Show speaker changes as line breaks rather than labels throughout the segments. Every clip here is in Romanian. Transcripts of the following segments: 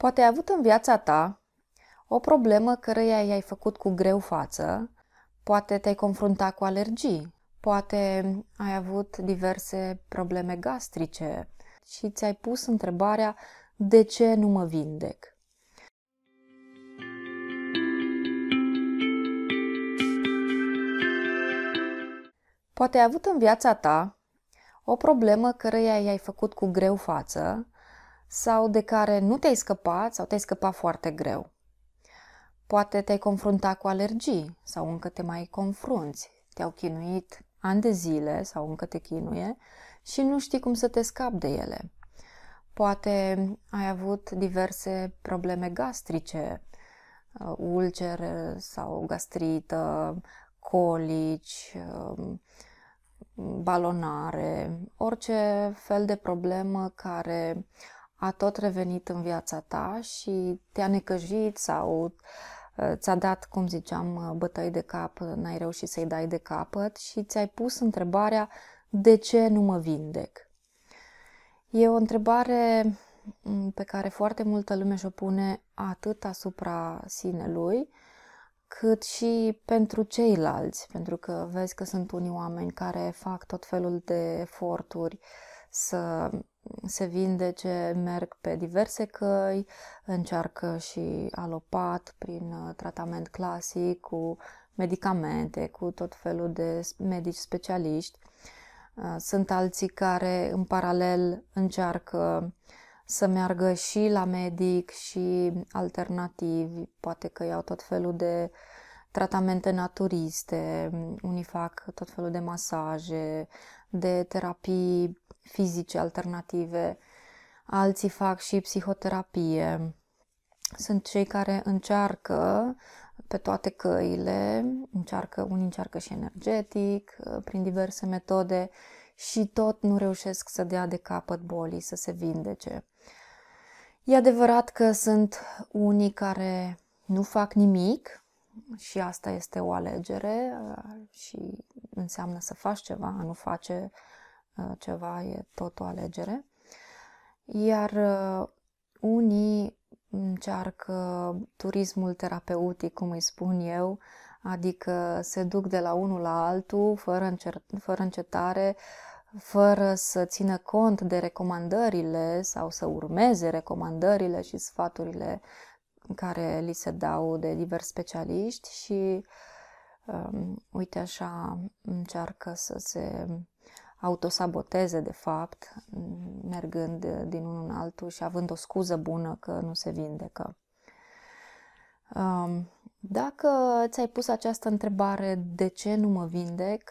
Poate ai avut în viața ta o problemă căreia i-ai făcut cu greu față, poate te-ai confruntat cu alergii, poate ai avut diverse probleme gastrice și ți-ai pus întrebarea de ce nu mă vindec? Poate ai avut în viața ta o problemă căreia i-ai făcut cu greu față, sau de care nu te-ai scăpat sau te-ai scăpat foarte greu. Poate te-ai confruntat cu alergii sau încă te mai confrunți, te-au chinuit ani de zile sau încă te chinuie și nu știi cum să te scapi de ele. Poate ai avut diverse probleme gastrice, uh, ulcere sau gastrită, colici, um, balonare, orice fel de problemă care a tot revenit în viața ta și te-a necăjit sau uh, ți-a dat, cum ziceam, uh, bătăi de cap, n-ai reușit să-i dai de capăt și ți-ai pus întrebarea de ce nu mă vindec? E o întrebare mm, pe care foarte multă lume și-o pune atât asupra sinelui, cât și pentru ceilalți, pentru că vezi că sunt unii oameni care fac tot felul de eforturi să se vindece, merg pe diverse căi, încearcă și alopat prin uh, tratament clasic cu medicamente, cu tot felul de medici specialiști. Uh, sunt alții care în paralel încearcă să meargă și la medic și alternativi, poate că iau tot felul de tratamente naturiste, unii fac tot felul de masaje, de terapii fizice alternative, alții fac și psihoterapie. Sunt cei care încearcă pe toate căile, încearcă, unii încearcă și energetic, uh, prin diverse metode și tot nu reușesc să dea de capăt bolii, să se vindece. E adevărat că sunt unii care nu fac nimic și asta este o alegere uh, și înseamnă să faci ceva, a nu face Uh, ceva, e tot o alegere. Iar uh, unii încearcă turismul terapeutic, cum îi spun eu, adică se duc de la unul la altul fără, încer- fără încetare, fără să țină cont de recomandările sau să urmeze recomandările și sfaturile care li se dau de divers specialiști și um, uite așa încearcă să se autosaboteze, de fapt, mergând din unul în altul și având o scuză bună că nu se vindecă. Um, dacă ți-ai pus această întrebare, de ce nu mă vindec,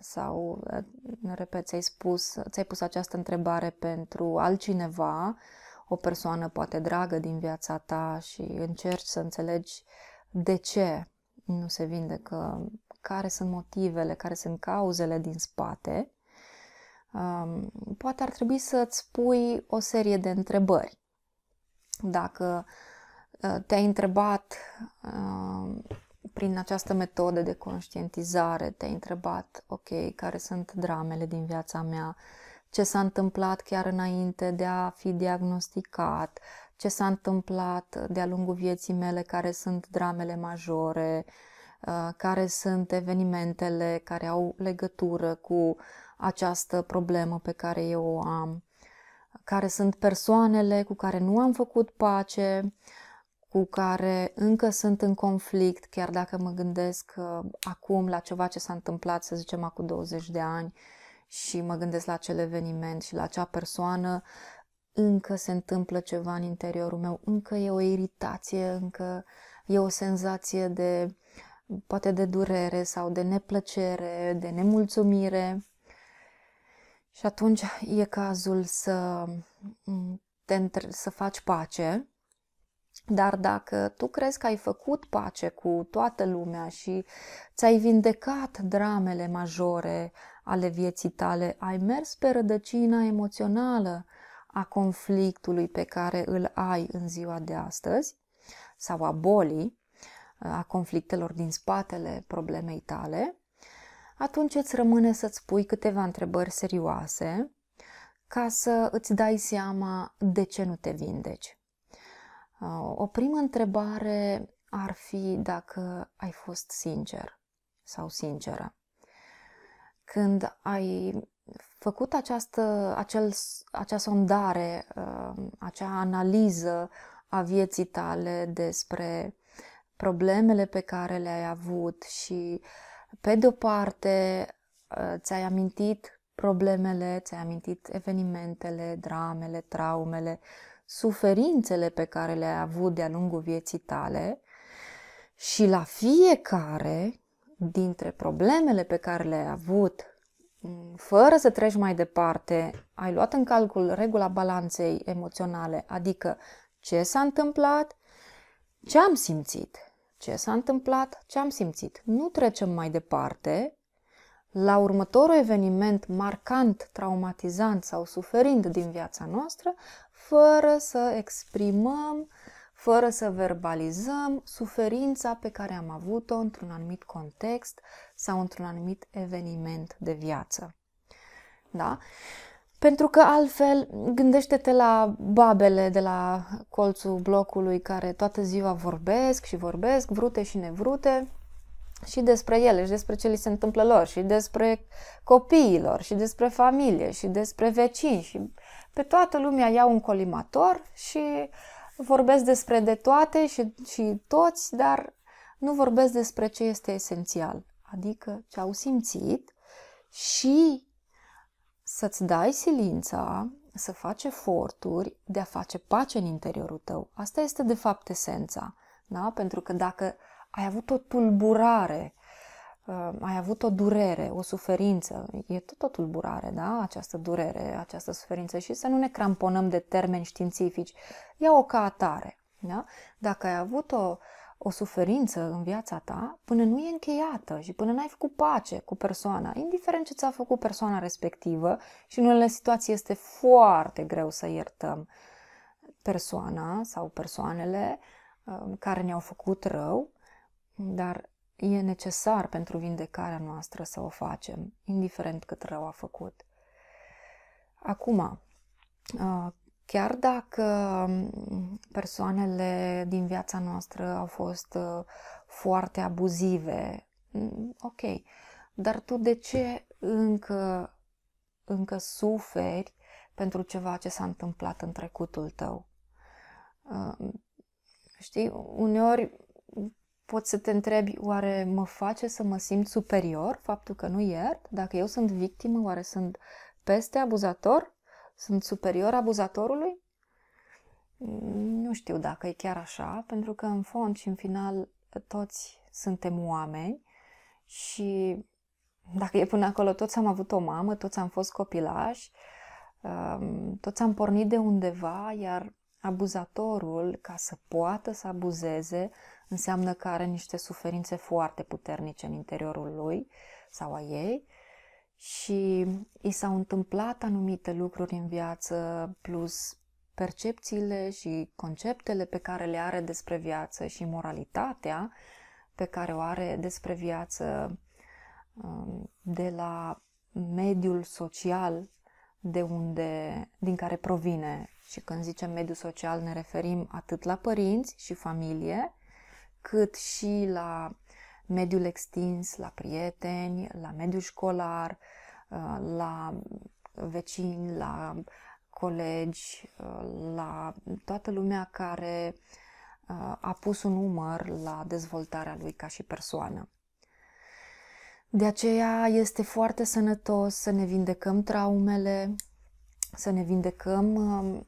sau, uh, repet, ți-ai, spus, ți-ai pus această întrebare pentru altcineva, o persoană poate dragă din viața ta și încerci să înțelegi de ce nu se vindecă, care sunt motivele, care sunt cauzele din spate, poate ar trebui să-ți pui o serie de întrebări. Dacă ă, te-ai întrebat prin această metodă de conștientizare, te-ai întrebat, ok, care sunt dramele din viața mea, ce s-a întâmplat chiar înainte de a fi diagnosticat, ce s-a întâmplat de-a lungul vieții mele, care sunt dramele majore, ă, care sunt evenimentele care au legătură cu uh, această problemă pe care eu o am, care sunt persoanele cu care nu am făcut pace, cu care încă sunt în conflict, chiar dacă mă gândesc uh, acum la ceva ce s-a întâmplat, să zicem, acum 20 de ani și mă gândesc la acel eveniment și la acea persoană, încă se întâmplă ceva în interiorul meu, încă e o iritație, încă e o senzație de poate de durere sau de neplăcere, de nemulțumire. Și atunci e cazul să, te, să faci pace, dar dacă tu crezi că ai făcut pace cu toată lumea și ți-ai vindecat dramele majore ale vieții tale, ai mers pe rădăcina emoțională a conflictului pe care îl ai în ziua de astăzi sau a bolii, a conflictelor din spatele problemei tale, atunci îți rămâne să-ți pui câteva întrebări serioase ca să îți dai seama de ce nu te vindeci. Uh, o primă întrebare ar fi dacă ai fost sincer sau sinceră. Când ai făcut această, acel, acea sondare, uh, acea analiză a vieții tale despre problemele pe care le-ai avut și uh, pe de-o parte, ă, ți-ai amintit problemele, ți-ai amintit evenimentele, dramele, traumele, suferințele pe care le-ai avut de-a lungul vieții tale și la fiecare dintre problemele pe care le-ai avut, fără să treci mai departe, ai luat în calcul regula balanței emoționale, adică ce s-a întâmplat, ce am simțit, ce s-a întâmplat, ce am simțit. Nu trecem mai departe la următorul eveniment marcant, traumatizant sau suferind din viața noastră, fără să exprimăm, fără să verbalizăm suferința pe care am avut-o într-un anumit context sau într-un anumit eveniment de viață. Da? Pentru că altfel, gândește-te la babele de la colțul blocului care toată ziua vorbesc și vorbesc, vrute și nevrute, și despre ele, și despre ce li se întâmplă lor, și despre copiilor, și despre familie, și despre vecini, și pe toată lumea iau un colimator și vorbesc despre de toate și, și toți, dar nu vorbesc despre ce este esențial, adică ce au simțit și să-ți dai silința, să faci eforturi de a face pace în interiorul tău. Asta este, de fapt, esența. Da? Pentru că dacă ai avut o tulburare, uh, ai avut o durere, o suferință, e tot o tulburare, da? Această durere, această suferință și să nu ne cramponăm de termeni științifici. Ia-o ca atare, da? Dacă ai avut o uh, o suferință în viața ta până nu e încheiată și până n-ai făcut pace cu persoana, indiferent ce ți-a făcut persoana respectivă și în unele situații este foarte greu să iertăm persoana sau persoanele um, care ne-au făcut rău, dar e necesar pentru vindecarea noastră să o facem, indiferent cât rău a făcut. Acum, uh, chiar dacă mm, persoanele din viața noastră au fost uh, foarte abuzive, mm, ok, dar tu de ce încă, încă suferi pentru ceva ce s-a întâmplat în trecutul tău? Uh, știi, uneori poți să te întrebi, oare mă face să mă simt superior faptul că nu iert? Dacă eu sunt victimă, oare sunt peste abuzator? sunt superior abuzatorului? Mm, nu știu dacă e chiar așa, pentru că în fond și în final toți suntem oameni și dacă e până acolo, toți am avut o mamă, toți am fost copilași, um, toți am pornit de undeva, iar abuzatorul, ca să poată să abuzeze, înseamnă că are niște suferințe foarte puternice în interiorul lui sau a ei și i s-au întâmplat anumite lucruri în viață, plus percepțiile și conceptele pe care le are despre viață și moralitatea pe care o are despre viață um, de la mediul social de unde, din care provine. Și când zicem mediul social ne referim atât la părinți și familie, cât și la mediul extins, la prieteni, la mediul școlar, uh, la vecini, la colegi, uh, la toată lumea care uh, a pus un număr la dezvoltarea lui ca și persoană. De aceea este foarte sănătos să ne vindecăm traumele, să ne vindecăm um,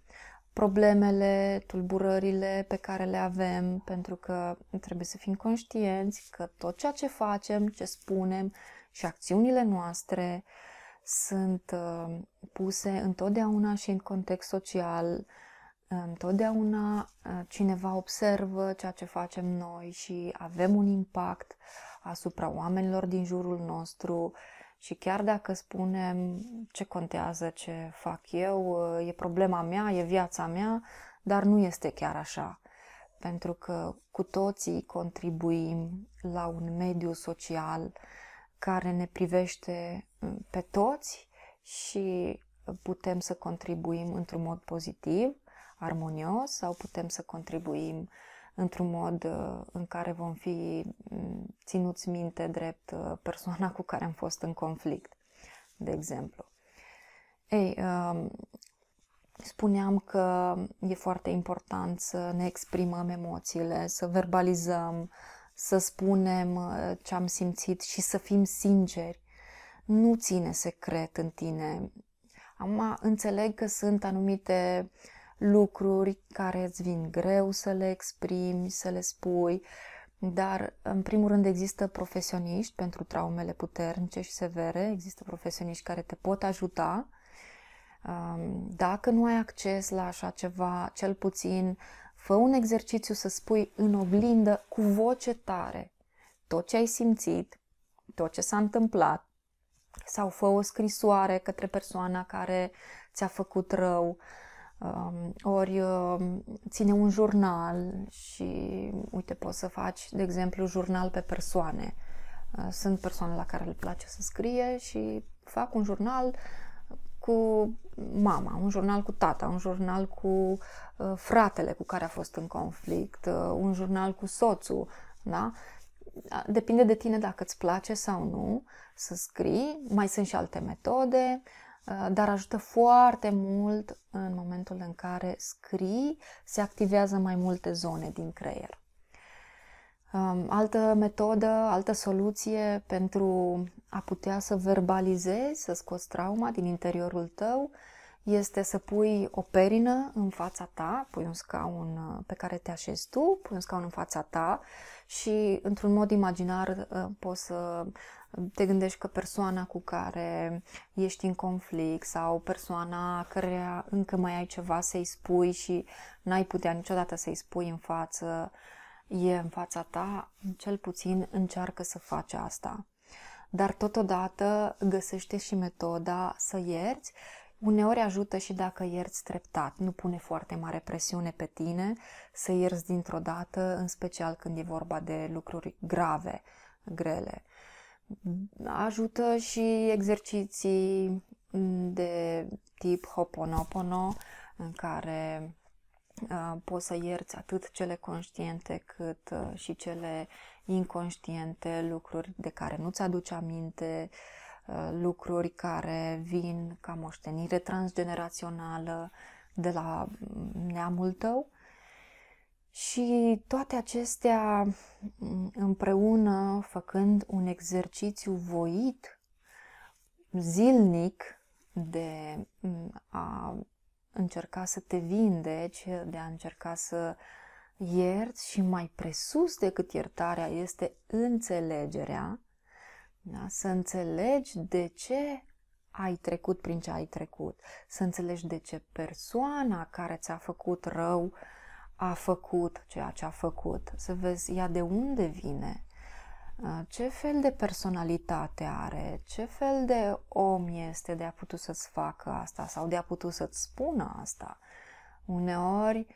problemele, tulburările pe care le avem, pentru că trebuie să fim conștienți că tot ceea ce facem, ce spunem și acțiunile noastre sunt uh, puse întotdeauna și în context social, întotdeauna uh, cineva observă ceea ce facem noi și avem un impact asupra oamenilor din jurul nostru, și chiar dacă spunem ce contează, ce fac eu, e problema mea, e viața mea, dar nu este chiar așa. Pentru că cu toții contribuim la un mediu social care ne privește mm, pe toți și putem să contribuim într-un mod pozitiv, armonios, sau putem să contribuim uh, într-un mod uh, în care vom fi mm, ținuți minte drept uh, persoana cu care am fost în conflict, de exemplu. Ei, um, spuneam că e foarte important să ne exprimăm emoțiile, să verbalizăm, să spunem uh, ce am simțit și să fim sinceri. Nu ține secret în tine. Am înțeleg că sunt anumite uh, lucruri care îți vin greu să le exprimi, să le spui, dar în primul rând există profesioniști pentru traumele puternice și severe, există profesioniști care te pot ajuta. Dacă nu ai acces la așa ceva, cel puțin fă un exercițiu să spui în oglindă cu voce tare tot ce ai simțit, tot ce s-a întâmplat, sau fă o scrisoare către persoana care ți-a făcut rău, uh, Um, ori um, ține un jurnal și, uite, poți să faci, de exemplu, jurnal pe persoane. Uh, sunt persoane la care le place să scrie și fac un jurnal cu mama, un jurnal cu tata, un jurnal cu uh, fratele cu care a fost în conflict, uh, un jurnal cu soțul, da? Depinde de tine dacă îți place sau nu să scrii. Mai sunt și alte metode. Uh, Uh, dar ajută foarte mult în momentul în care scrii, se activează mai multe zone din creier. Um, altă metodă, altă soluție pentru a putea să verbalizezi, să scoți trauma din interiorul tău, este să pui o perină în fața ta, pui un scaun uh, pe care te așezi tu, pui un scaun în fața ta și într-un mod imaginar uh, poți să uh, te gândești că persoana cu care ești în conflict sau persoana care încă mai ai ceva să-i spui și n-ai putea niciodată să-i spui în față, e în fața ta, cel puțin încearcă să faci asta. Dar totodată găsește și metoda să ierți Uneori ajută și dacă ierți treptat, nu pune foarte mare presiune pe tine să ierți dintr-o dată, în special când e vorba de lucruri grave, grele. Ajută și exerciții de tip Hoponopono, în care uh, poți să ierți atât cele conștiente cât uh, și cele inconștiente, lucruri de care nu-ți aduci aminte, uh, Uh, lucruri care vin ca moștenire transgenerațională de la neamul tău. Și toate acestea mm, împreună, făcând un exercițiu voit, zilnic, de mm, a încerca să te vindeci, de a încerca să ierți și mai presus decât iertarea este înțelegerea da? Să înțelegi de ce ai trecut prin ce ai trecut. Să înțelegi de ce persoana care ți-a făcut rău a făcut ceea ce a făcut. Să vezi ea de unde vine, uh, ce fel de personalitate are, ce fel de om este de a putut să-ți facă asta sau de a putut să-ți spună asta. Uneori,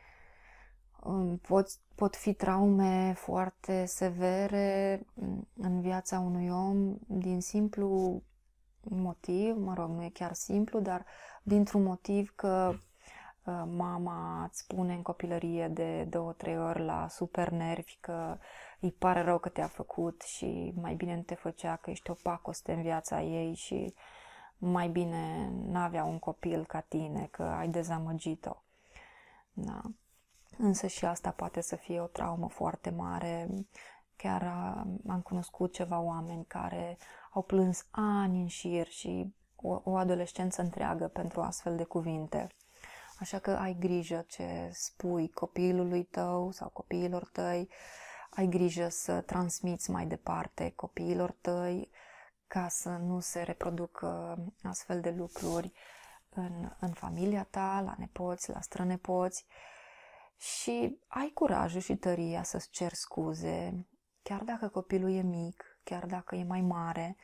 pot, pot fi traume foarte severe mm, în viața unui om din simplu motiv, mă rog, nu e chiar simplu, dar dintr-un motiv că uh, mama îți spune în copilărie de două, trei ori la super nervi că îi pare rău că te-a făcut și mai bine nu te făcea, că ești o pacoste în viața ei și mai bine n-avea un copil ca tine, că ai dezamăgit-o. Da însă și asta poate să fie o traumă foarte mare. Chiar am cunoscut ceva oameni care au plâns ani în șir și o, o adolescență întreagă pentru astfel de cuvinte. Așa că ai grijă ce spui copilului tău sau copiilor tăi, ai grijă să transmiți mai departe copiilor tăi ca să nu se reproducă astfel de lucruri în, în familia ta, la nepoți, la strănepoți și ai curajul și tăria să-ți ceri scuze, chiar dacă copilul e mic, chiar dacă e mai mare,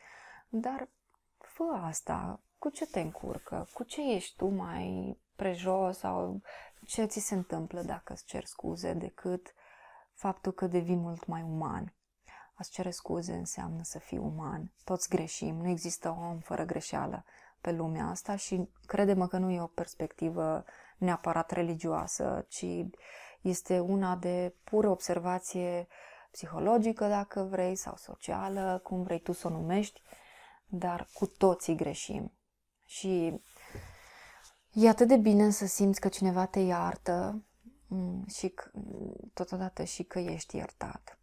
dar fă asta, cu ce te încurcă, cu ce ești tu mai prejos sau ce ți se întâmplă dacă îți ceri scuze decât faptul că devii mult mai uman. a cere scuze înseamnă să fii uman. Toți greșim, nu există om fără greșeală pe lumea asta și crede-mă că nu e o perspectivă uh, neapărat religioasă, ci este una de pură observație psihologică, dacă vrei, sau socială, cum vrei tu să o numești, dar cu toții greșim. Și e atât de bine să simți că cineva te iartă mm, și totodată și că ești iertat.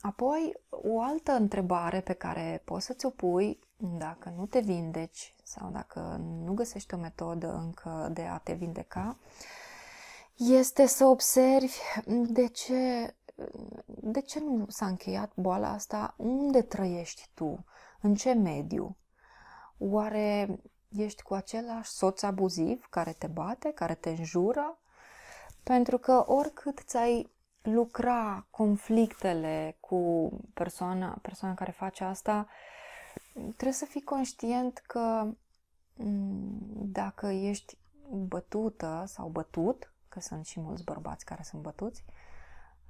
Apoi, o altă întrebare pe care poți să ți-o pui dacă nu te vindeci sau dacă nu găsești o metodă încă de a te vindeca, este să observi de ce, de ce nu s-a încheiat boala asta, unde trăiești tu, în ce mediu. Oare ești cu același soț abuziv care te bate, care te înjură? Pentru că oricât ți-ai lucra conflictele cu persoana, persoana care face asta, trebuie să fii conștient că mm, dacă ești bătută sau bătut, că sunt și mulți bărbați care sunt bătuți,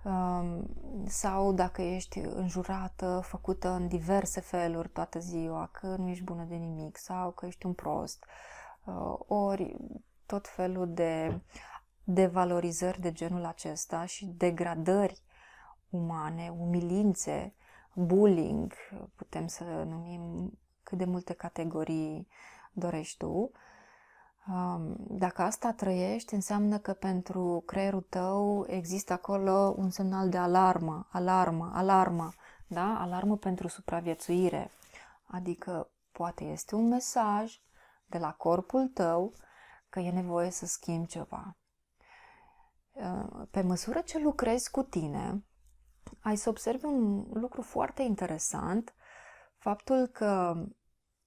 um, sau dacă ești înjurată, făcută în diverse feluri toată ziua, că nu ești bună de nimic sau că ești un prost, uh, ori tot felul de devalorizări de genul acesta și degradări umane, umilințe, bullying, putem să numim cât de multe categorii dorești tu. Um, dacă asta trăiești, înseamnă că pentru creierul tău există acolo un semnal de alarmă, alarmă, alarmă, da? Alarmă pentru supraviețuire. Adică poate este un mesaj de la corpul tău că e nevoie să schimbi ceva. Uh, pe măsură ce lucrezi cu tine, ai să observi un lucru foarte interesant, faptul că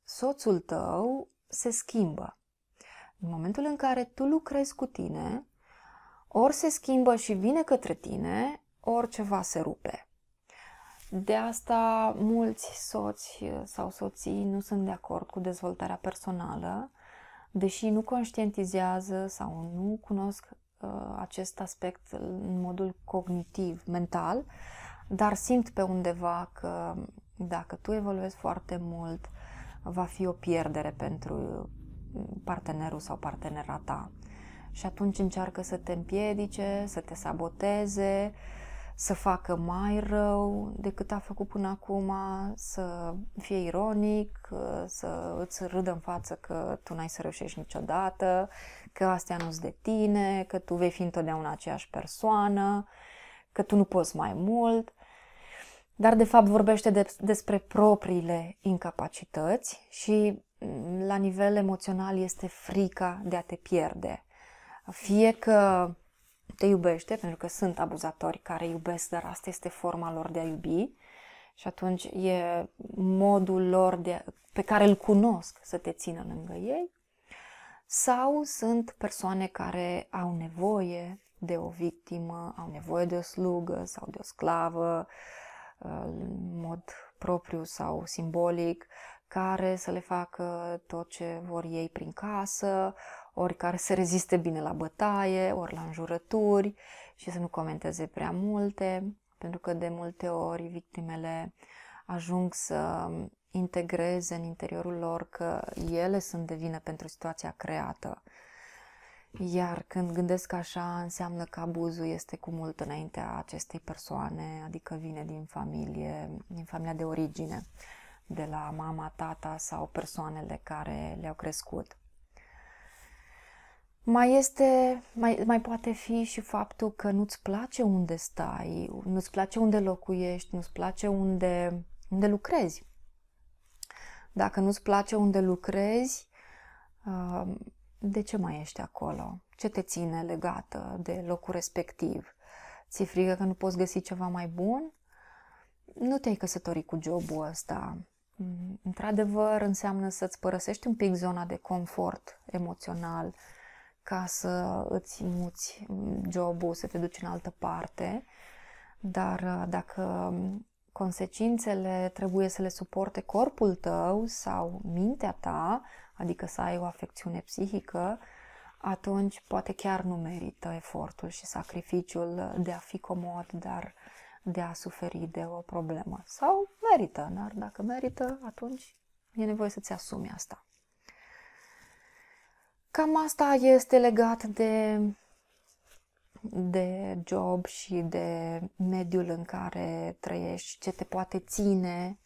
soțul tău se schimbă. În momentul în care tu lucrezi cu tine, ori se schimbă și vine către tine, ori ceva se rupe. De asta mulți soți sau soții nu sunt de acord cu dezvoltarea personală, deși nu conștientizează sau nu cunosc Uh, acest aspect în modul cognitiv, mental, dar simt pe undeva că dacă tu evoluezi foarte mult, va fi o pierdere pentru partenerul sau partenera ta. Și atunci încearcă să te împiedice, să te saboteze, să facă mai rău decât a făcut până acum, să fie ironic, să îți râdă în față că tu n-ai să reușești niciodată, că astea nu-s de tine, că tu vei fi întotdeauna aceeași persoană, că tu nu poți mai mult, dar de fapt vorbește de, despre propriile incapacități și mm, la nivel emoțional este frica de a te pierde. Fie că te iubește, pentru că sunt abuzatori care iubesc, dar asta este forma lor de a iubi, și atunci e modul lor de, pe care îl cunosc să te țină lângă ei, sau sunt persoane care au nevoie de o victimă, au nevoie de o slugă sau de o sclavă, uh, în mod propriu sau simbolic, care să le facă tot ce vor ei prin casă, ori care se reziste bine la bătaie, ori la înjurături și să nu comenteze prea multe, pentru că de multe ori victimele ajung să integreze în interiorul lor că ele sunt de vină pentru situația creată. Iar când gândesc așa, înseamnă că abuzul este cu mult înaintea acestei persoane, adică vine din familie, din familia de origine, de la mama, tata sau persoanele care le-au crescut. Mai este, mai, mai poate fi și faptul că nu-ți place unde stai, nu-ți place unde locuiești, nu-ți place unde, unde lucrezi. Dacă nu-ți place unde lucrezi, uh, de ce mai ești acolo? Ce te ține legată de locul respectiv? Ți frică că nu poți găsi ceva mai bun? Nu te-ai căsătorit cu jobul ăsta. Mm, într-adevăr, înseamnă să-ți părăsești un pic zona de confort emoțional ca să îți muți mm, jobul, să te duci în altă parte. Dar uh, dacă mm, consecințele trebuie să le suporte corpul tău sau mintea ta, adică să ai o afecțiune psihică, atunci poate chiar nu merită efortul și sacrificiul de a fi comod, dar de a suferi de o problemă. Sau merită, dar dacă merită, atunci e nevoie să-ți asumi asta. Cam asta este legat de de job și de mediul în care trăiești, ce te poate ține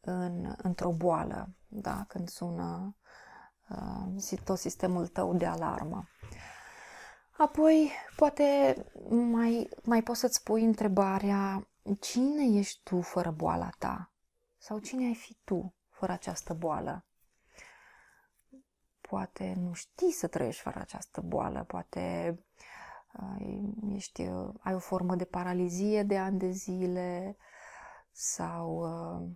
în, într-o boală, da? când sună uh, tot sistemul tău de alarmă. Apoi, poate mai, mai poți să-ți pui întrebarea cine ești tu fără boala ta? Sau cine ai fi tu fără această boală? Poate nu știi să trăiești fără această boală, poate uh, ești, ai o formă de paralizie de ani de zile sau, uh,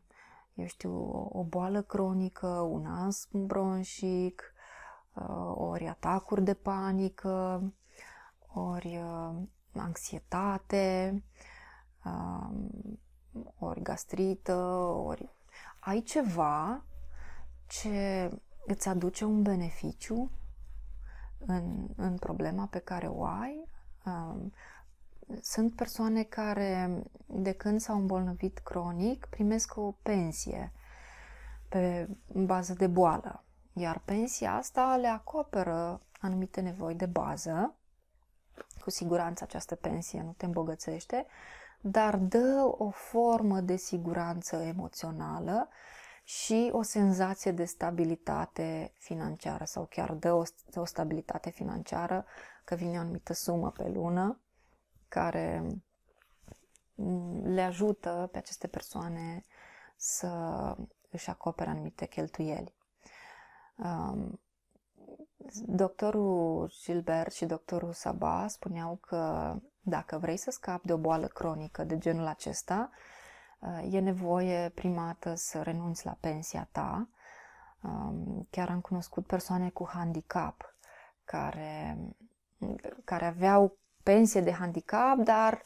eu știu, o, o boală cronică, un astm bronșic, uh, ori atacuri de panică, ori uh, anxietate, um, ori gastrită, ori ai ceva ce îți aduce un beneficiu în, în problema pe care o ai. Um, sunt persoane care, de când s-au îmbolnăvit cronic, primesc o pensie pe bază de boală, iar pensia asta le acoperă anumite nevoi de bază. Cu siguranță această pensie nu te îmbogățește, dar dă o formă de siguranță emoțională și o senzație de stabilitate financiară sau chiar de o, de o stabilitate financiară că vine o anumită sumă pe lună care mm, le ajută pe aceste persoane să își acopere anumite cheltuieli. Um, doctorul Gilbert și doctorul Saba spuneau că dacă vrei să scapi de o boală cronică de genul acesta, Uh, e nevoie primată să renunți la pensia ta. Um, chiar am cunoscut persoane cu handicap care, care aveau pensie de handicap, dar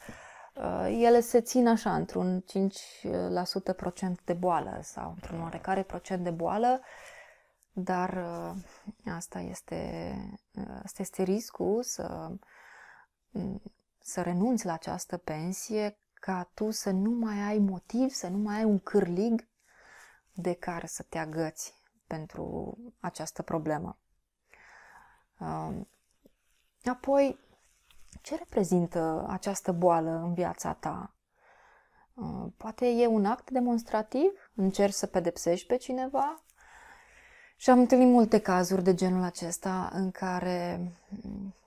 uh, ele se țin așa într-un 5% procent de boală sau într-un oarecare procent de boală, dar uh, asta este, asta este riscul să, mm, să renunți la această pensie ca tu să nu mai ai motiv, să nu mai ai un cârlig de care să te agăți pentru această problemă. Um, apoi, ce reprezintă această boală în viața ta? Um, poate e un act demonstrativ? Încerci să pedepsești pe cineva? Și am întâlnit multe cazuri de genul acesta în care,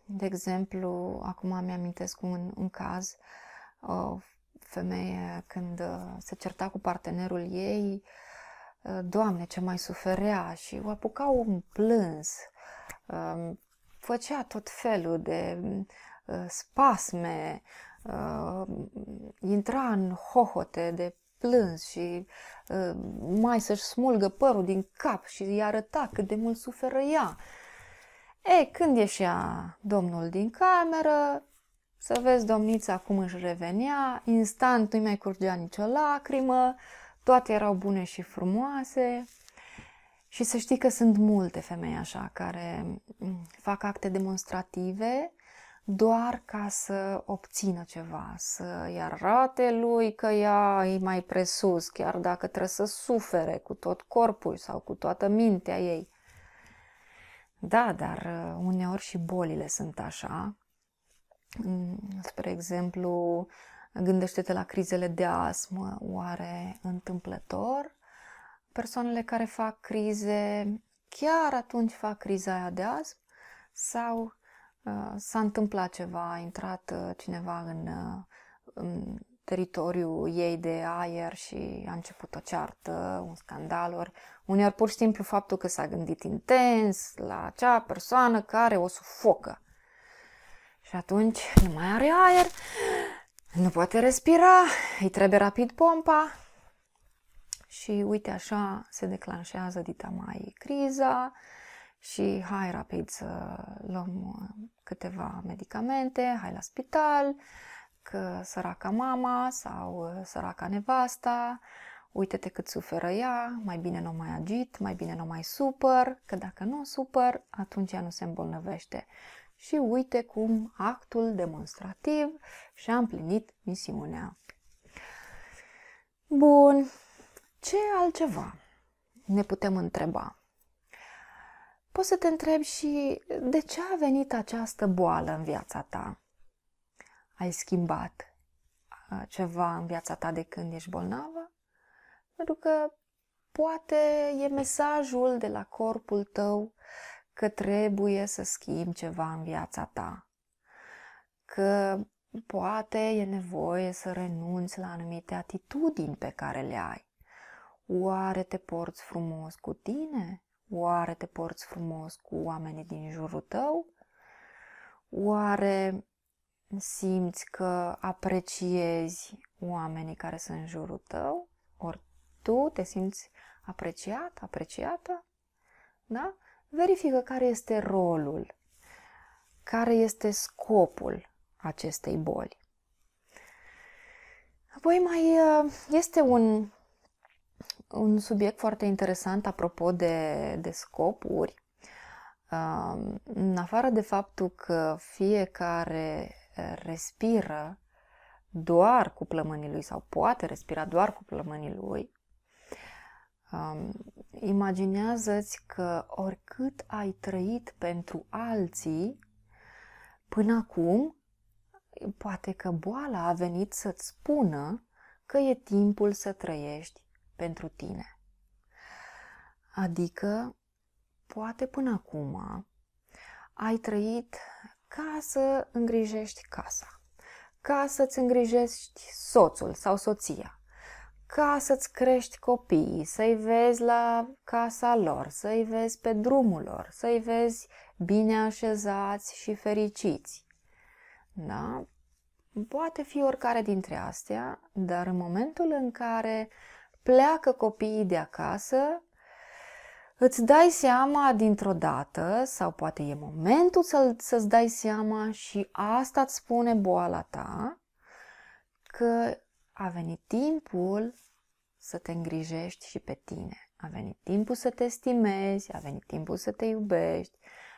de exemplu, acum mi-amintesc un, un caz, uh, femeie când uh, se certa cu partenerul ei, uh, Doamne, ce mai suferea și o apuca un plâns. Um, făcea tot felul de uh, spasme, intra în hohote de plâns și mai să-și smulgă părul din cap și îi arăta cât de mult suferă ea. E, când ieșea domnul din cameră, să vezi, domnița cum își revenea, instant nu i mai curgea nicio lacrimă, toate erau bune și frumoase. Și să știi că sunt multe femei așa care mm, fac acte demonstrative doar ca să obțină ceva, să-i arate lui că ea e mai presus, chiar dacă trebuie să sufere cu tot corpul sau cu toată mintea ei. Da, dar uh, uneori și bolile sunt așa, Mm, spre exemplu, gândește-te la crizele de asmă, oare întâmplător? Persoanele care fac crize, chiar atunci fac criza aia de astm? Sau uh, s-a întâmplat ceva, a intrat uh, cineva în, uh, în teritoriul ei de aer și a început o ceartă, un scandal, ori uneori pur și simplu faptul că s-a gândit intens la acea persoană care o sufocă. Și atunci nu mai are aer, nu poate respira, îi trebuie rapid pompa. Și uite așa se declanșează dita mai criza și hai rapid să luăm uh, câteva medicamente, hai la spital, că săraca mama sau uh, săraca nevasta, uite-te cât suferă ea, mai bine nu n-o mai agit, mai bine nu n-o mai supăr, că dacă nu supăr, atunci ea nu se îmbolnăvește și uite cum actul demonstrativ și-a împlinit misiunea. Bun, ce altceva ne putem întreba? Poți să te întrebi și de ce a venit această boală în viața ta? Ai schimbat ceva în viața ta de când ești bolnavă? Pentru că poate e mesajul de la corpul tău că trebuie să schimbi ceva în viața ta, că poate e nevoie să renunți la anumite atitudini pe care le ai. Oare te porți frumos cu tine? Oare te porți frumos cu oamenii din jurul tău? Oare simți că apreciezi oamenii care sunt în jurul tău? Ori tu te simți apreciat, apreciată? Da? verifică care este rolul, care este scopul acestei boli. Apoi mai uh, este un, un subiect foarte interesant apropo de, de scopuri. Um, în afară de faptul că fiecare uh, respiră doar cu plămânii lui sau poate respira doar cu plămânii lui, Um, imaginează-ți că oricât ai trăit pentru alții, până acum, poate că boala a venit să-ți spună că e timpul să trăiești pentru tine. Adică, poate până acum ai trăit ca să îngrijești casa, ca să-ți îngrijești soțul sau soția, ca să-ți crești copiii, să-i vezi la casa lor, să-i vezi pe drumul lor, să-i vezi bine așezați și fericiți. Da? Poate fi oricare dintre astea, dar în momentul în care pleacă copiii de acasă, îți dai seama dintr-o dată, sau poate e momentul să, ți dai seama și asta îți spune boala ta, că a venit timpul să te îngrijești și pe tine. A venit timpul să te stimezi, a venit timpul să te iubești,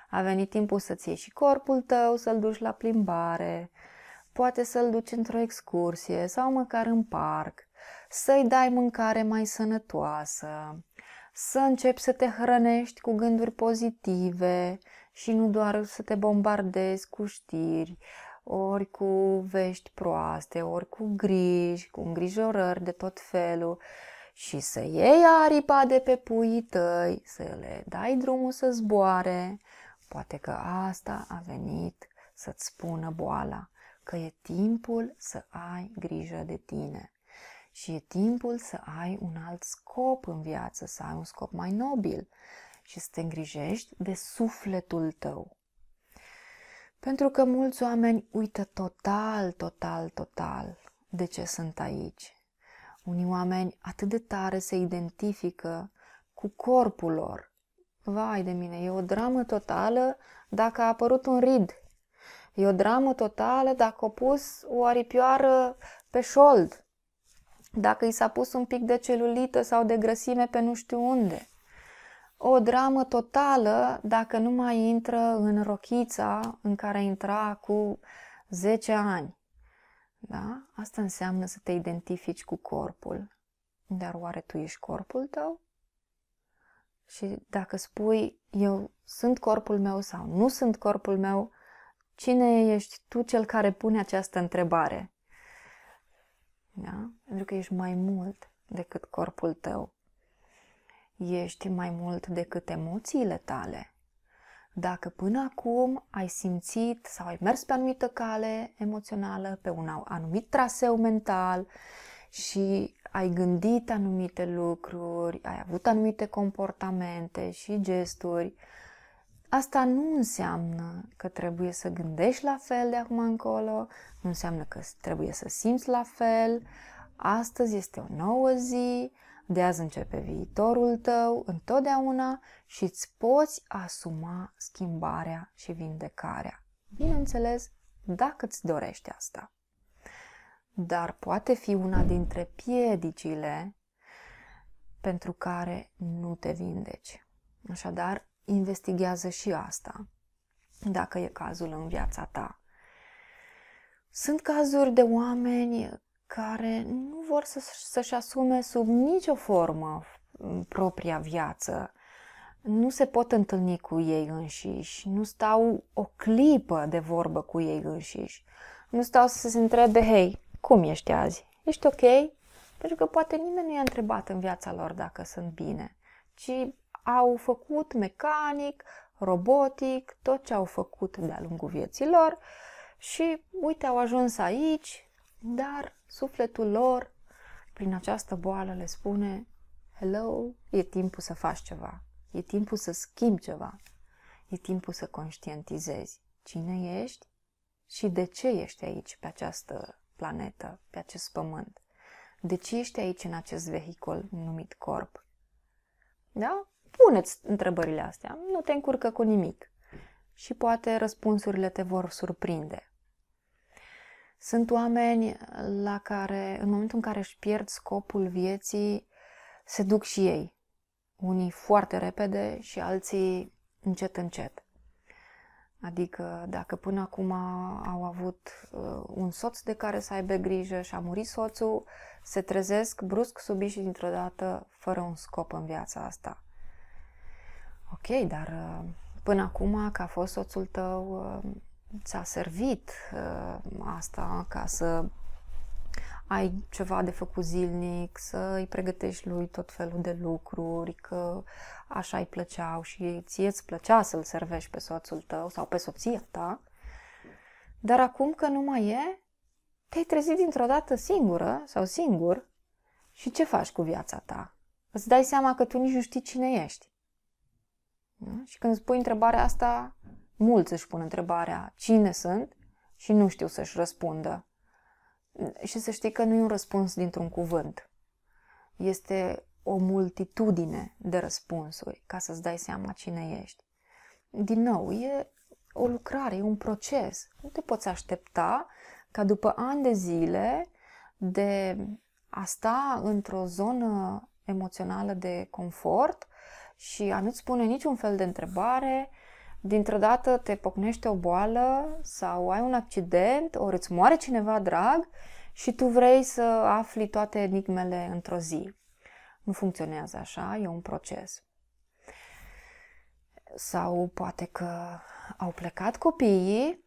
a venit timpul să-ți iei și corpul tău, să-l duci la plimbare, poate să-l duci într-o excursie sau măcar în parc, să-i dai mâncare mai sănătoasă, să începi să te hrănești cu gânduri pozitive și nu doar să te bombardezi cu știri, ori cu vești proaste, ori cu griji, cu îngrijorări de tot felul și să iei aripa de pe puii tăi, să le dai drumul să zboare. Poate că asta a venit să-ți spună boala, că e timpul să ai grijă de tine. Și e timpul să ai un alt scop în viață, să ai un scop mai nobil și să te îngrijești de sufletul tău. Pentru că mulți oameni uită total, total, total de ce sunt aici. Unii oameni atât de tare se identifică cu corpul lor. Vai de mine, e o dramă totală dacă a apărut un rid. E o dramă totală dacă a pus o aripioară pe șold. Dacă i s-a pus un pic de celulită sau de grăsime pe nu știu unde o dramă totală dacă nu mai intră în rochița în care intra cu 10 ani. Da? Asta înseamnă să te identifici cu corpul. Dar oare tu ești corpul tău? Și dacă spui eu sunt corpul meu sau nu sunt corpul meu, cine ești tu cel care pune această întrebare? Da? Pentru că ești mai mult decât corpul tău ești mai mult decât emoțiile tale. Dacă până acum ai simțit sau ai mers pe anumită cale emoțională, pe un anumit traseu mental și ai gândit anumite lucruri, ai avut anumite comportamente și gesturi, Asta nu înseamnă că trebuie să gândești la fel de acum încolo, nu înseamnă că trebuie să simți la fel. Astăzi este o nouă zi, de azi începe viitorul tău întotdeauna și îți poți asuma schimbarea și vindecarea. Bineînțeles, dacă îți dorești asta. Dar poate fi una dintre piedicile pentru care nu te vindeci. Așadar, investigează și asta, dacă e cazul în viața ta. Sunt cazuri de oameni care nu vor să, să-și asume sub nicio formă mm, propria viață. Nu se pot întâlni cu ei înșiși, nu stau o clipă de vorbă cu ei înșiși. Nu stau să se întrebe, hei, cum ești azi? Ești ok? Pentru că poate nimeni nu i-a întrebat în viața lor dacă sunt bine, ci au făcut mecanic, robotic, tot ce au făcut de-a lungul vieții lor și uite, au ajuns aici, dar sufletul lor, prin această boală, le spune Hello, e timpul să faci ceva, e timpul să schimbi ceva, e timpul să conștientizezi cine ești și de ce ești aici pe această planetă, pe acest pământ. De ce ești aici în acest vehicul numit corp? Da? Puneți întrebările astea, nu te încurcă cu nimic. Și poate răspunsurile te vor surprinde. Sunt oameni la care, în momentul în care își pierd scopul vieții, se duc și ei. Unii foarte repede și alții încet, încet. Adică dacă până acum au avut uh, un soț de care să aibă grijă și a murit soțul, se trezesc brusc, subit și dintr-o dată fără un scop în viața asta. Ok, dar uh, până acum, că a fost soțul tău, uh, ți-a servit uh, asta ca să ai ceva de făcut zilnic, să îi pregătești lui tot felul de lucruri, că așa îi plăceau și ție îți plăcea să-l servești pe soțul tău sau pe soția ta. Dar acum că nu mai e, te-ai trezit dintr-o dată singură sau singur și ce faci cu viața ta? Îți dai seama că tu nici nu știi cine ești. Și când îți pui întrebarea asta, mulți își pun întrebarea cine sunt și nu știu să-și răspundă. Și să știi că nu e un răspuns dintr-un cuvânt. Este o multitudine de răspunsuri ca să-ți dai seama cine ești. Din nou, e o lucrare, e un proces. Nu te poți aștepta ca după ani de zile de a sta într-o zonă emoțională de confort și a nu-ți pune niciun fel de întrebare, dintr-o dată te pocnește o boală sau ai un accident, ori îți moare cineva drag și tu vrei să afli toate enigmele într-o zi. Nu funcționează așa, e un proces. Sau poate că au plecat copiii,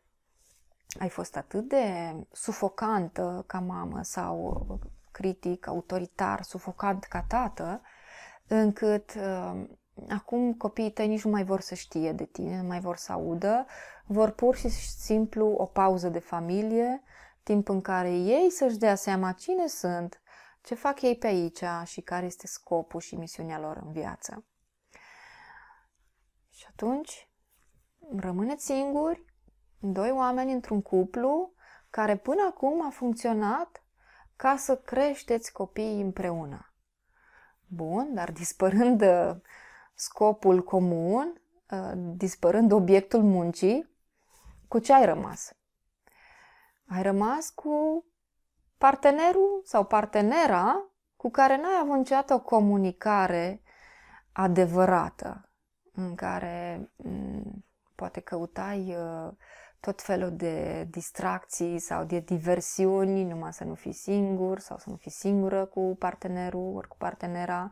ai fost atât de sufocantă ca mamă sau critic, autoritar, sufocant ca tată, încât uh, acum copiii tăi nici nu mai vor să știe de tine, nu mai vor să audă, vor pur și simplu o pauză de familie, timp în care ei să-și dea seama cine sunt, ce fac ei pe aici și care este scopul și misiunea lor în viață. Și atunci rămâneți singuri, doi oameni într-un cuplu care până acum a funcționat ca să creșteți copiii împreună. Bun, dar dispărând scopul comun, ă, dispărând obiectul muncii, cu ce ai rămas? Ai rămas cu partenerul sau partenera cu care n-ai avut niciodată o comunicare adevărată, în care poate căutai ă, tot felul de distracții sau de diversiuni, numai să nu fii singur sau să nu fii singură cu partenerul ori cu partenera,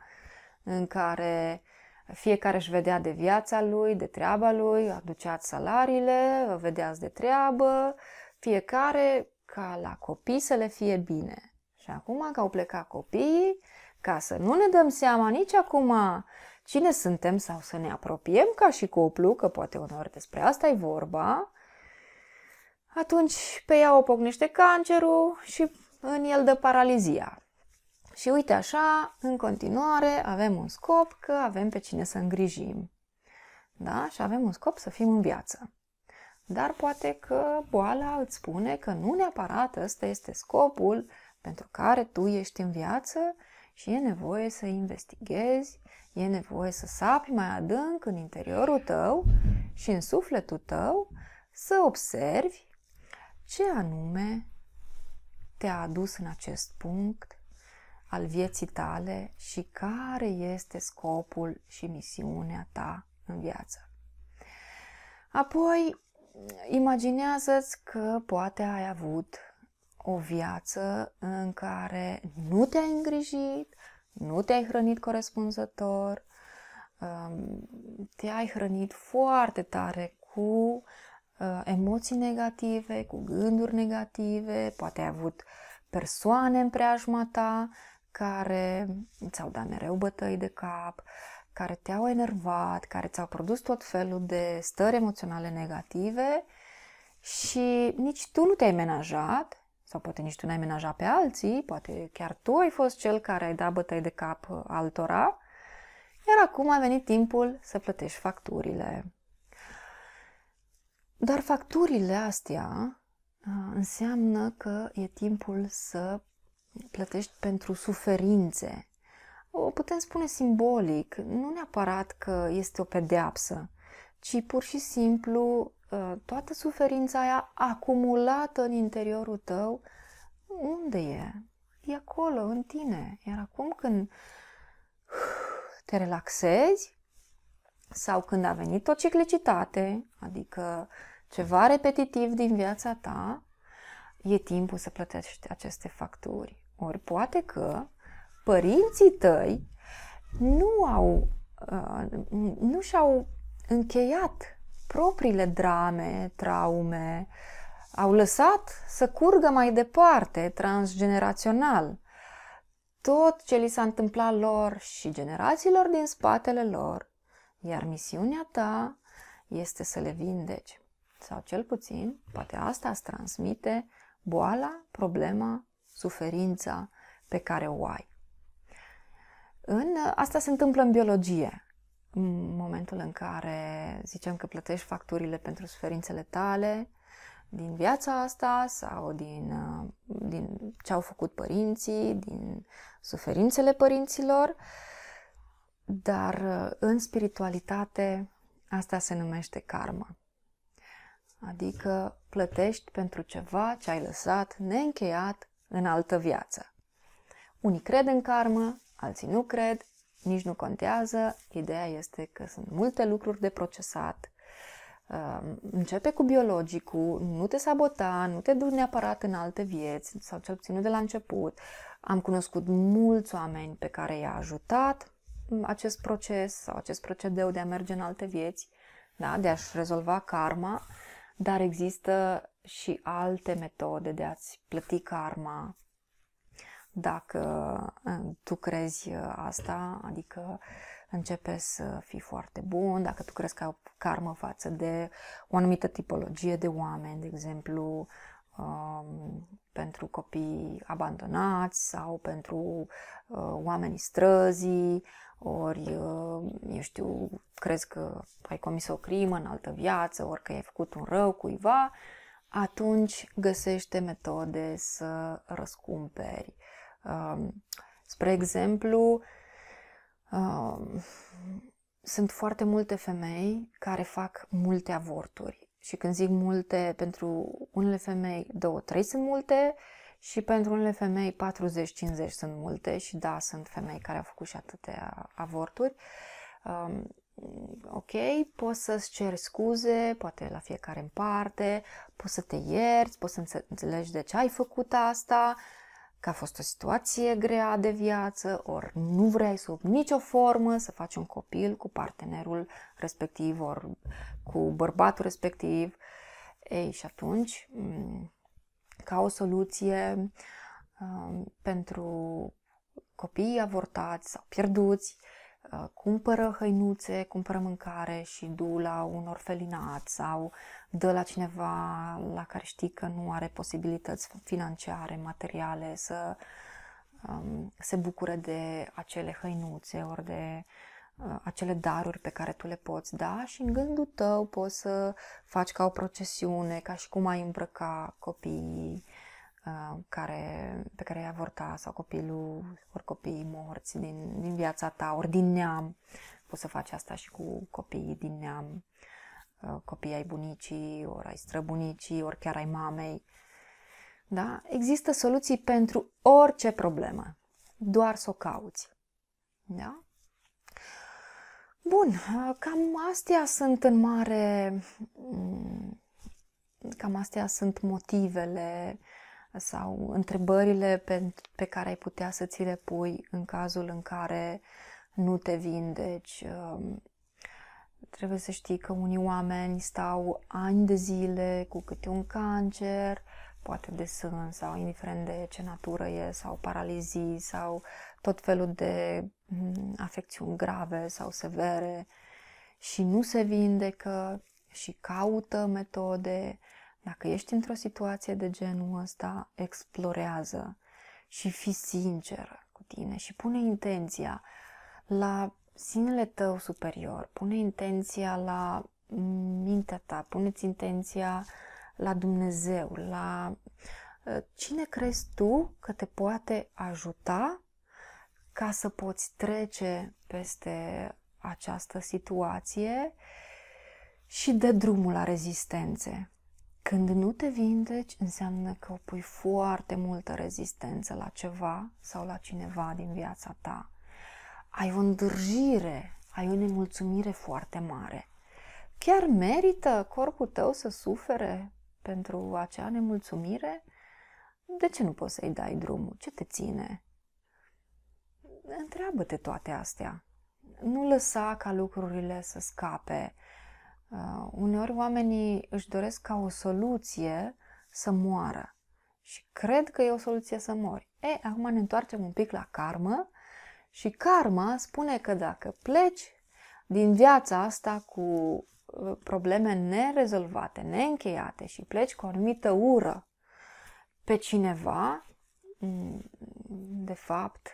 în care fiecare își vedea de viața lui, de treaba lui, aduceați salariile, vă vedeați de treabă, fiecare ca la copii să le fie bine. Și acum că au plecat copiii, ca să nu ne dăm seama nici acum cine suntem sau să ne apropiem ca și cuplu, că poate uneori despre asta e vorba, atunci pe ea o pocnește cancerul și în el dă paralizia. Și uite așa, în continuare, avem un scop că avem pe cine să îngrijim. Da? Și avem un scop să fim în viață. Dar poate că boala îți spune că nu neapărat ăsta este scopul pentru care tu ești în viață și e nevoie să investighezi, e nevoie să sapi mai adânc în interiorul tău și în sufletul tău să observi ce anume te-a adus în acest punct, al vieții tale și care este scopul și misiunea ta în viață. Apoi, imaginează-ți că poate ai avut o viață în care nu te-ai îngrijit, nu te-ai hrănit corespunzător, um, te-ai hrănit foarte tare cu uh, emoții negative, cu gânduri negative, poate ai avut persoane în preajma ta care ți-au dat mereu bătăi de cap, care te-au enervat, care ți-au produs tot felul de stări emoționale negative și nici tu nu te-ai menajat sau poate nici tu n-ai menajat pe alții, poate chiar tu ai fost cel care ai dat bătăi de cap altora, iar acum a venit timpul să plătești facturile. Dar facturile astea uh, înseamnă că e timpul să plătești pentru suferințe. O putem spune simbolic, nu neapărat că este o pedeapsă, ci pur și simplu ă, toată suferința aia acumulată în interiorul tău, unde e? E acolo, în tine. Iar acum când te relaxezi sau când a venit o ciclicitate, adică ceva repetitiv din viața ta, e timpul să plătești aceste facturi. Ori poate că părinții tăi nu au, uh, nu și-au încheiat propriile drame, traume, au lăsat să curgă mai departe, transgenerațional, tot ce li s-a întâmplat lor și generațiilor din spatele lor, iar misiunea ta este să le vindeci. Sau cel puțin, poate asta îți transmite boala, problema suferința pe care o ai. În, asta se întâmplă în biologie. În momentul în care zicem că plătești facturile pentru suferințele tale din viața asta sau din, din ce au făcut părinții, din suferințele părinților, dar în spiritualitate asta se numește karma. Adică plătești pentru ceva ce ai lăsat neîncheiat în altă viață. Unii cred în karmă, alții nu cred, nici nu contează. Ideea este că sunt multe lucruri de procesat. Ehm, începe cu biologicul, nu te sabota, nu te duci neapărat în alte vieți, sau cel puțin nu de la început. Am cunoscut mulți oameni pe care i-a ajutat mm, acest proces sau acest procedeu de a merge în alte vieți, da? de a-și rezolva karma dar există și alte metode de a-ți plăti karma dacă uh, tu crezi uh, asta, adică începe să fii foarte bun, dacă tu crezi că ai o karmă față de o anumită tipologie de oameni, de exemplu, um, pentru copii abandonați sau pentru uh, oamenii străzii, ori, eu știu, crezi că ai comis o crimă în altă viață, ori că ai făcut un rău cuiva, atunci găsește metode să răscumperi. Um, spre exemplu, um, sunt foarte multe femei care fac multe avorturi. Și când zic multe, pentru unele femei, două, trei sunt multe, și pentru unele femei 40-50 sunt multe și da, sunt femei care au făcut și atâtea avorturi. Um, ok, poți să-ți ceri scuze, poate la fiecare în parte, poți să te ierți, poți să înțelegi de ce ai făcut asta, că a fost o situație grea de viață, ori nu vrei sub nicio formă să faci un copil cu partenerul respectiv, ori cu bărbatul respectiv. Ei, și atunci ca o soluție um, pentru copiii avortați sau pierduți, uh, cumpără hăinuțe, cumpără mâncare și du la un orfelinat sau dă la cineva la care știi că nu are posibilități financiare, materiale, să um, se bucure de acele hăinuțe ori de Uh, acele daruri pe care tu le poți da și în gândul tău poți să faci ca o procesiune, ca și cum ai îmbrăca copiii uh, care, pe care i-a avorta sau copilul, ori copiii morți din, din viața ta, ori din neam. Poți să faci asta și cu copiii din neam, uh, copiii ai bunicii, ori ai străbunicii, ori chiar ai mamei. Da? Există soluții pentru orice problemă. Doar să o cauți. Da? Bun, cam astea sunt în mare, mm, cam astea sunt motivele sau întrebările pe, pe care ai putea să ți le pui în cazul în care nu te vindeci. Um, trebuie să știi că unii oameni stau ani de zile cu câte un cancer, poate de sân sau indiferent de ce natură e, sau paralizii sau tot felul de afecțiuni grave sau severe și nu se vindecă și caută metode. Dacă ești într-o situație de genul ăsta, explorează și fi sincer cu tine și pune intenția la sinele tău superior, pune intenția la mintea ta, puneți intenția la Dumnezeu, la ă, cine crezi tu că te poate ajuta ca să poți trece peste această situație și de drumul la rezistențe. Când nu te vindeci, înseamnă că opui foarte multă rezistență la ceva sau la cineva din viața ta. Ai o îndârjire, ai o nemulțumire foarte mare. Chiar merită corpul tău să sufere pentru acea nemulțumire? De ce nu poți să-i dai drumul? Ce te ține? întreabă-te toate astea. Nu lăsa ca lucrurile să scape. Uh, uneori oamenii își doresc ca o soluție să moară și cred că e o soluție să mori. E? acum ne întoarcem un pic la karmă și karma spune că dacă pleci din viața asta cu uh, probleme nerezolvate, neîncheiate și pleci cu o anumită ură pe cineva, mm, de fapt,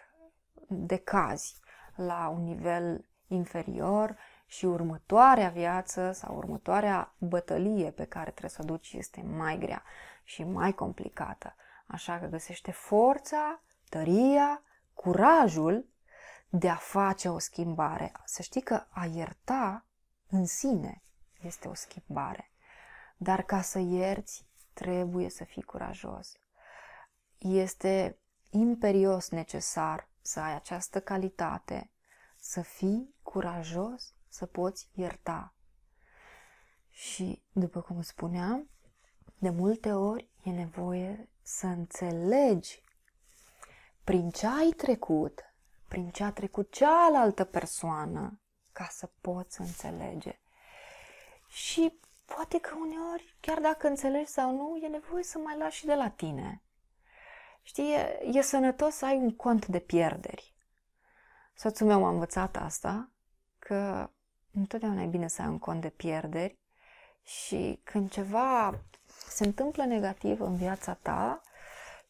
decazi la un nivel inferior și următoarea viață sau următoarea bătălie pe care trebuie să o duci este mai grea și mai complicată. Așa că găsește forța, tăria, curajul de a face o schimbare. Să știi că a ierta în sine este o schimbare. Dar ca să ierți, trebuie să fii curajos. Este imperios necesar să ai această calitate, să fii curajos, să poți ierta. Și, după cum spuneam, de multe ori e nevoie să înțelegi prin ce ai trecut, prin ce a trecut cealaltă persoană, ca să poți înțelege. Și poate că uneori, chiar dacă înțelegi sau nu, e nevoie să mai lași și de la tine. Știi, e sănătos să ai un cont de pierderi. Soțul meu m-a învățat asta, că întotdeauna e bine să ai un cont de pierderi și când ceva se întâmplă negativ în viața ta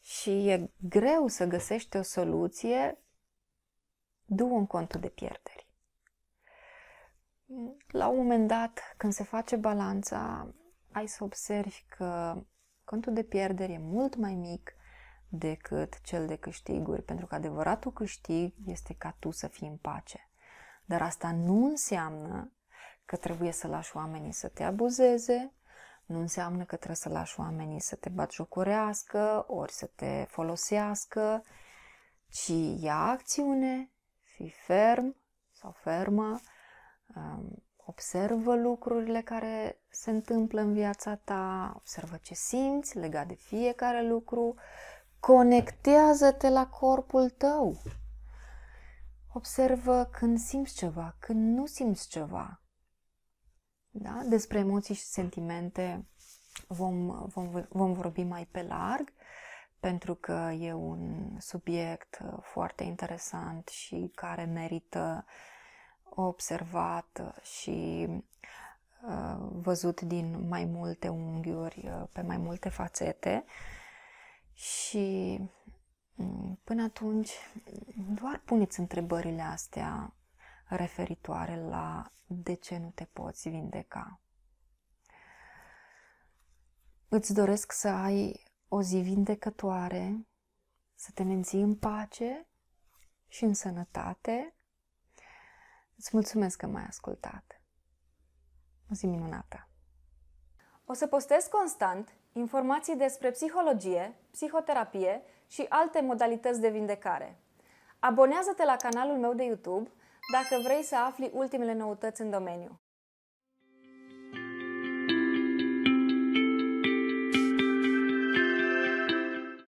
și e greu să găsești o soluție, du un cont de pierderi. La un moment dat, când se face balanța, ai să observi că contul de pierderi e mult mai mic decât cel de câștiguri, pentru că adevăratul câștig este ca tu să fii în pace. Dar asta nu înseamnă că trebuie să lași oamenii să te abuzeze, nu înseamnă că trebuie să lași oamenii să te batjocorească, ori să te folosească, ci ia acțiune, fii ferm sau fermă, um, observă lucrurile care se întâmplă în viața ta, observă ce simți legat de fiecare lucru Conectează-te la corpul tău. Observă când simți ceva, când nu simți ceva. Da? Despre emoții și sentimente vom, vom, vom vorbi mai pe larg, pentru că e un subiect uh, foarte interesant și care merită observat și uh, văzut din mai multe unghiuri, uh, pe mai multe fațete. Și mm, până atunci, doar puneți întrebările astea referitoare la de ce nu te poți vindeca. Îți doresc să ai o zi vindecătoare, să te menții în pace și în sănătate. Îți mulțumesc că m-ai ascultat. O zi minunată! O să postez constant Informații despre psihologie, psihoterapie și alte modalități de vindecare. Abonează-te la canalul meu de YouTube dacă vrei să afli ultimele noutăți în domeniu.